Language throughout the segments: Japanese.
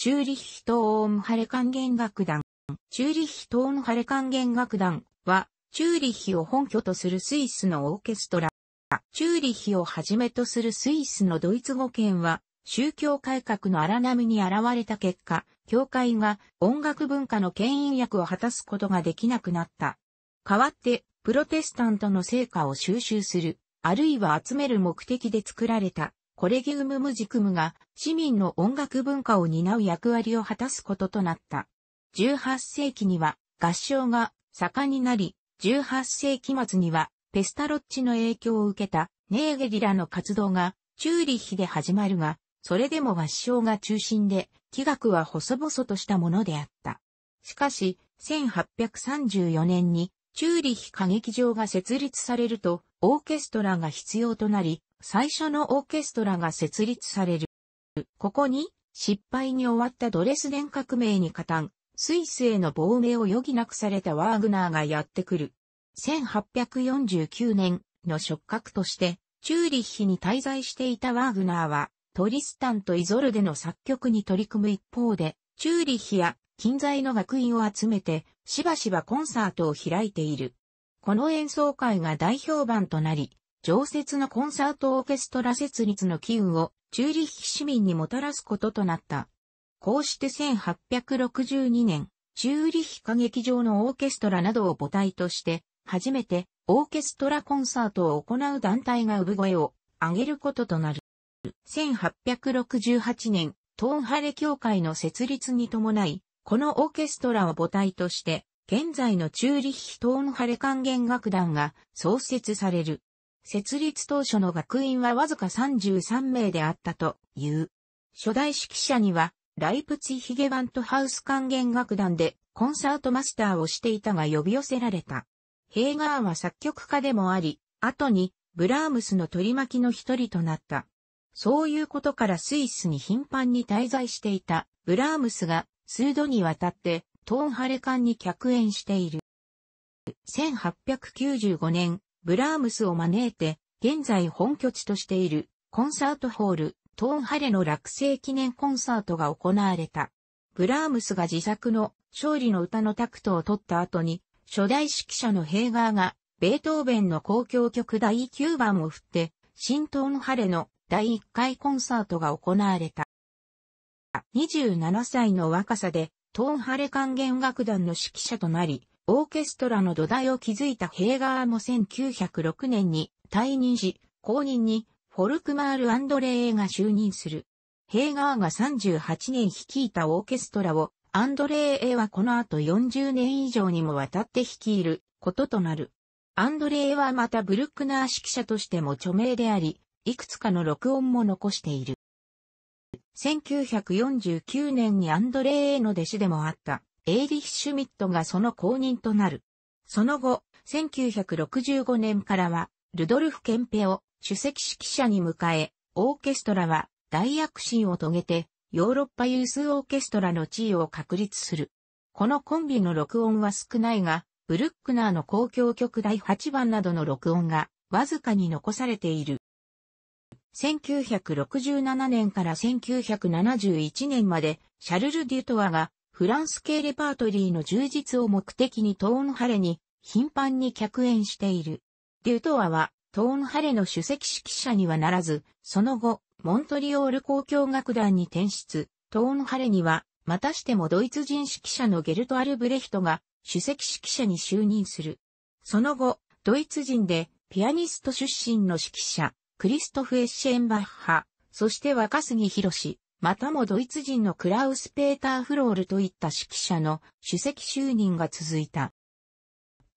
チューリッヒ島オーンハレ管弦楽団。チューリッヒーンハレ管弦楽団は、チューリッヒを本拠とするスイスのオーケストラ。チューリッヒをはじめとするスイスのドイツ語圏は、宗教改革の荒波に現れた結果、教会が音楽文化の牽引役を果たすことができなくなった。代わって、プロテスタントの成果を収集する、あるいは集める目的で作られたコレギウム・ムジクムが市民の音楽文化を担う役割を果たすこととなった。18世紀には合唱が盛んになり、18世紀末にはペスタロッチの影響を受けたネーゲリラの活動がチューリッヒで始まるが、それでも合唱が中心で、器楽は細々としたものであった。しかし、1834年にチューリッヒ歌劇場が設立されると、オーケストラが必要となり、最初のオーケストラが設立される。ここに、失敗に終わったドレスデン革命に加担、スイスへの亡命を余儀なくされたワーグナーがやってくる。1849年の触覚として、チューリッヒに滞在していたワーグナーは、トリスタンとイゾルデの作曲に取り組む一方で、チューリッヒや近在の学院を集めて、しばしばコンサートを開いている。この演奏会が大評判となり、常設のコンサートオーケストラ設立の機運をチューリッヒ市民にもたらすこととなった。こうして1862年、チューリッヒ歌劇場のオーケストラなどを母体として、初めてオーケストラコンサートを行う団体が産声を上げることとなる。1868年、トーンハレ協会の設立に伴い、このオーケストラを母体として、現在のチューリッヒ東のハレ管弦楽団が創設される。設立当初の学院はわずか33名であったという。初代指揮者には、ライプツィヒゲバントハウス管弦楽団でコンサートマスターをしていたが呼び寄せられた。ヘーガーは作曲家でもあり、後にブラームスの取り巻きの一人となった。そういうことからスイスに頻繁に滞在していたブラームスが数度にわたってトーンハレ館に客演している。1895年、ブラームスを招いて、現在本拠地としているコンサートホール、トーンハレの落成記念コンサートが行われた。ブラームスが自作の勝利の歌のタクトを取った後に、初代指揮者のヘイガーが、ベートーベンの公共曲第9番を振って、新トーンハレの第1回コンサートが行われた。27歳の若さでトーンハレ管弦楽団の指揮者となり、オーケストラの土台を築いたヘイガーも1906年に退任し、後任にフォルクマール・アンドレーが就任する。ヘイガーが38年率いたオーケストラを、アンドレーはこの後40年以上にもわたって率いることとなる。アンドレーはまたブルックナー指揮者としても著名であり、いくつかの録音も残している。1949年にアンドレーへの弟子でもあったエイリヒ・シュミットがその後任となる。その後、1965年からは、ルドルフ・ケンペを主席指揮者に迎え、オーケストラは大躍進を遂げて、ヨーロッパ有数オーケストラの地位を確立する。このコンビの録音は少ないが、ブルックナーの公共曲第8番などの録音がわずかに残されている。1967年から1971年まで、シャルル・デュトアが、フランス系レパートリーの充実を目的にトーンハレに頻繁に客演している。デュトアはトーンハレの首席指揮者にはならず、その後、モントリオール交響楽団に転出、トーンハレには、またしてもドイツ人指揮者のゲルト・アルブレヒトが首席指揮者に就任する。その後、ドイツ人でピアニスト出身の指揮者、クリストフ・エッシェンバッハ、そして若杉博またもドイツ人のクラウス・ペーター・フロールといった指揮者の主席就任が続いた。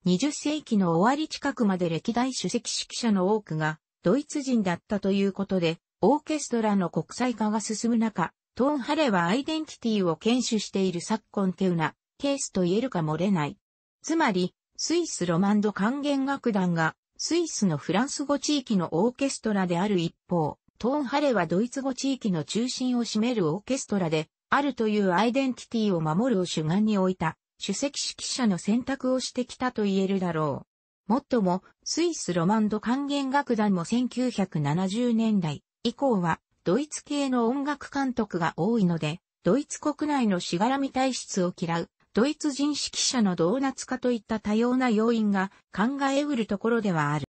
20世紀の終わり近くまで歴代主席指揮者の多くがドイツ人だったということで、オーケストラの国際化が進む中、トーンハレはアイデンティティを堅守している昨今テウナ、ケースと言えるか漏れない。つまり、スイスロマンド管弦楽団がスイスのフランス語地域のオーケストラである一方、トーンハレはドイツ語地域の中心を占めるオーケストラで、あるというアイデンティティを守るを主眼に置いた、主席指揮者の選択をしてきたと言えるだろう。もっとも、スイスロマンド管弦楽団も1970年代以降は、ドイツ系の音楽監督が多いので、ドイツ国内のしがらみ体質を嫌うドイツ人指揮者のドーナツ化といった多様な要因が考えうるところではある。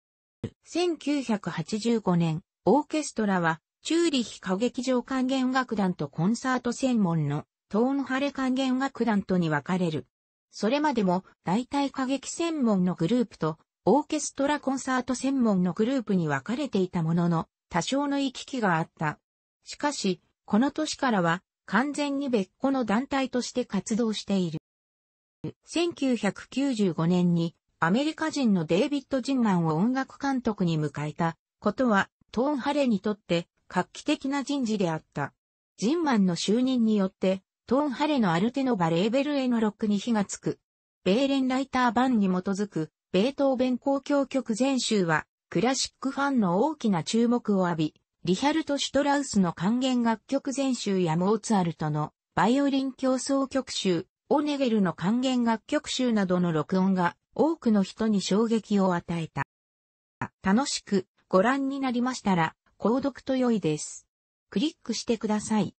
1985年、オーケストラは、チューリヒ歌劇場管弦楽団とコンサート専門のトーンハレ管弦楽団とに分かれる。それまでも大体歌劇専門のグループとオーケストラコンサート専門のグループに分かれていたものの多少の行き来があった。しかし、この年からは完全に別個の団体として活動している。1995年にアメリカ人のデイビッド・ジンナンを音楽監督に迎えたことはトーン・ハレにとって画期的な人事であった。ジンマンの就任によってトーン・ハレのアルテノバレーベルへのロックに火がつく。ベーレンライター版に基づくベートーベン公共曲全集はクラシックファンの大きな注目を浴び、リヒャルト・シュトラウスの還元楽曲全集やモーツァルトのバイオリン競争曲集、オネゲルの還元楽曲集などの録音が多くの人に衝撃を与えた。楽しくご覧になりましたら、購読と良いです。クリックしてください。